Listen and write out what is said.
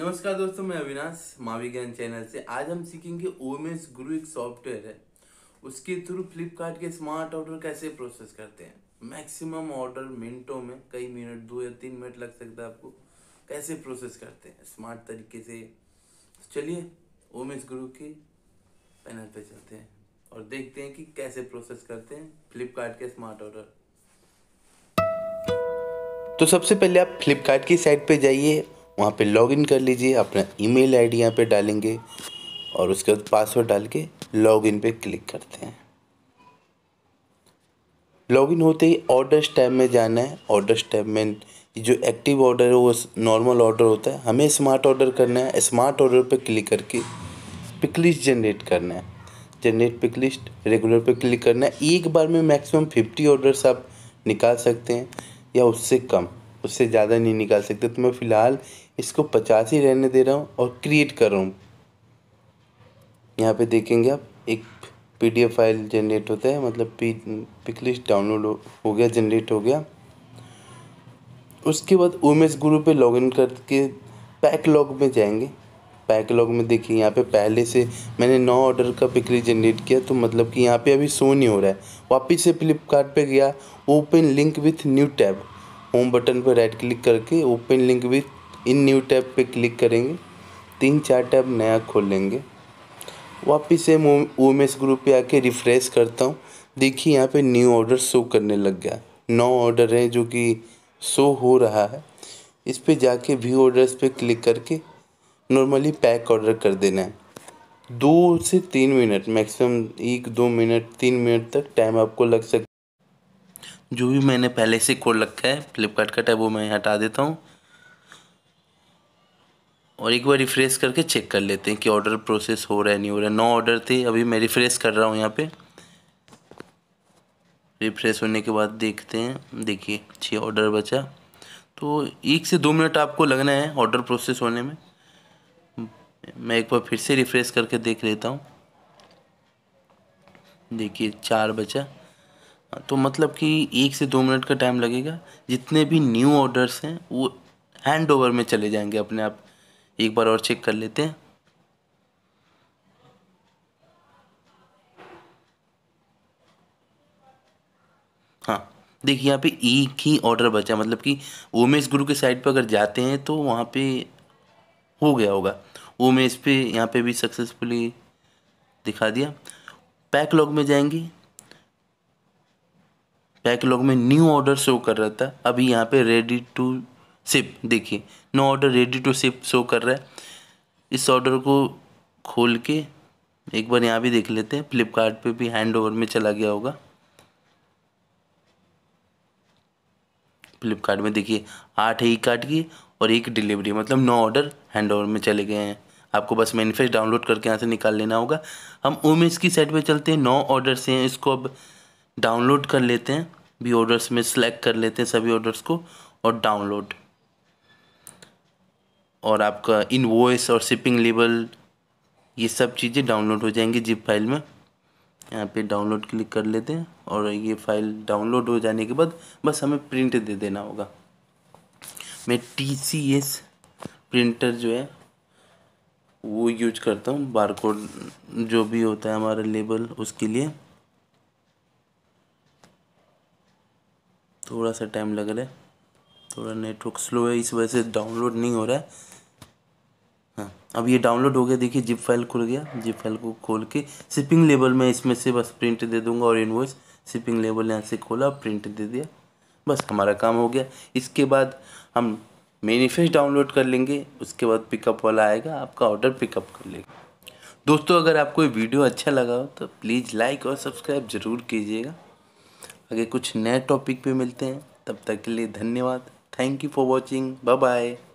नमस्कार दोस्तों मैं अविनाश मावी ज्ञान चैनल से आज हम सीखेंगे ओमेस गुरु एक सॉफ्टवेयर है उसके थ्रू फ्लिपकार्ट के स्मार्ट ऑर्डर कैसे प्रोसेस करते हैं मैक्सिमम ऑर्डर मिनटों में कई मिनट दो या तीन मिनट लग सकता है आपको कैसे प्रोसेस करते हैं स्मार्ट तरीके से चलिए ओमेस गुरु के पैनल पर चलते हैं और देखते हैं कि कैसे प्रोसेस करते हैं फ्लिपकार्ट के स्मार्ट ऑर्डर तो सबसे पहले आप फ्लिपकार्ट की साइट पे जाइए वहाँ पे लॉगिन कर लीजिए अपना ईमेल आईडी यहाँ पे डालेंगे और उसके बाद पासवर्ड डाल के लॉगिन पे क्लिक करते हैं लॉगिन होते ही ऑर्डर्स टैब में जाना है ऑर्डर्स टैब में जो एक्टिव ऑर्डर है वो नॉर्मल ऑर्डर होता है हमें स्मार्ट ऑर्डर करना है स्मार्ट ऑर्डर पर क्लिक करके पिक लिस्ट जनरेट करना है जनरेट पिक लिस्ट रेगुलर पर क्लिक करना है एक बार में मैक्सिमम फिफ्टी ऑर्डर्स आप निकाल सकते हैं या उससे कम उससे ज़्यादा नहीं निकाल सकते तो मैं फ़िलहाल इसको पचास ही रहने दे रहा हूँ और क्रिएट कर रहा हूँ यहाँ पे देखेंगे आप एक पीडीएफ फाइल जनरेट होता है मतलब पी पिकलिस्ट डाउनलोड हो गया जनरेट हो गया उसके बाद ओ गुरु पे लॉगिन करके पैकलॉग में जाएंगे पैकलॉग में देखिए यहाँ पे पहले से मैंने नौ ऑर्डर का पिकली जनरेट किया तो मतलब कि यहाँ पे अभी शो नहीं हो रहा है वापस से फ्लिपकार्ट गया open link with new tab home button पर राइट क्लिक करके open link with in new tab पे क्लिक करेंगे तीन चार टैब नया खोल लेंगे वापस से एस ग्रुप पे आके रिफ़्रेश करता हूँ देखिए यहाँ पे न्यू ऑर्डर शो करने लग गया नौ ऑर्डर हैं जो कि शो हो रहा है इस पर जाके व्यू ऑर्डर्स पे क्लिक करके नॉर्मली पैक ऑर्डर कर देना है दो से तीन मिनट मैक्सिमम एक दो मिनट तीन मिनट तक टाइम आपको लग सकता जो भी मैंने पहले से कोड रखा है फ्लिपकार्ट का टैब वो मैं हटा देता हूँ और एक बार रिफ़्रेश करके चेक कर लेते हैं कि ऑर्डर प्रोसेस हो रहा है नहीं हो रहा है नौ ऑर्डर थे अभी मैं रिफ़्रेश कर रहा हूँ यहाँ पे रिफ्रेश होने के बाद देखते हैं देखिए छः ऑर्डर बचा तो एक से दो मिनट आपको लगना है ऑर्डर प्रोसेस होने में मैं एक बार फिर से रिफ़्रेश करके देख लेता हूँ देखिए चार बचा तो मतलब कि एक से दो मिनट का टाइम लगेगा जितने भी न्यू ऑर्डर्स हैं वो हैंड ओवर में चले जाएंगे अपने आप एक बार और चेक कर लेते हैं हाँ देखिए यहाँ पे एक ही ऑर्डर बचा मतलब कि ओमेश गुरु के साइड पर अगर जाते हैं तो वहाँ पे हो गया होगा ओमेश पे यहाँ पे भी सक्सेसफुली दिखा दिया पैकलॉग में जाएंगे बैकलॉग में न्यू ऑर्डर शो कर रहा था अभी यहाँ पे रेडी टू सिप देखिए no order ready to ship show कर रहा है इस ऑर्डर को खोल के एक बार यहाँ भी देख लेते हैं फ्लिपकार्ट पे भी हैंड ओवर में चला गया होगा फ्लिपकार्ट में देखिए आठ है एक कार्ट की और एक डिलीवरी मतलब नौ ऑर्डर हैंड ओवर में चले गए हैं आपको बस मैनिफेस्ट डाउनलोड करके यहाँ से निकाल लेना होगा हम ओमेज की साइड पे चलते हैं नौ ऑर्डर से हैं इसको अब डाउनलोड कर लेते हैं भी ऑर्डर्स में सेलेक्ट कर लेते हैं सभी ऑर्डर्स को और डाउनलोड और आपका इनवॉइस और शिपिंग लेबल ये सब चीज़ें डाउनलोड हो जाएंगी जिप फाइल में यहाँ पे डाउनलोड क्लिक कर लेते हैं और ये फाइल डाउनलोड हो जाने के बाद बस हमें प्रिंट दे देना होगा मैं टी सी एस प्रिंटर जो है वो यूज करता हूँ बारकोड जो भी होता है हमारा लेबल उसके लिए थोड़ा सा टाइम लग रहा है थोड़ा नेटवर्क स्लो है इस वजह से डाउनलोड नहीं हो रहा है हाँ अब ये डाउनलोड हो गया देखिए जिप फाइल खुल गया जिप फाइल को खोल के शिपिंग लेबल में इसमें से बस प्रिंट दे दूंगा और इनवॉइस शिपिंग लेबल यहाँ से खोला प्रिंट दे दिया बस हमारा काम हो गया इसके बाद हम मैनिफेस्ट डाउनलोड कर लेंगे उसके बाद पिकअप वाला आएगा आपका ऑर्डर पिकअप कर लेगा दोस्तों अगर आपको ये वीडियो अच्छा लगा हो तो प्लीज़ लाइक और सब्सक्राइब ज़रूर कीजिएगा आगे कुछ नए टॉपिक पे मिलते हैं तब तक के लिए धन्यवाद thank you for watching bye bye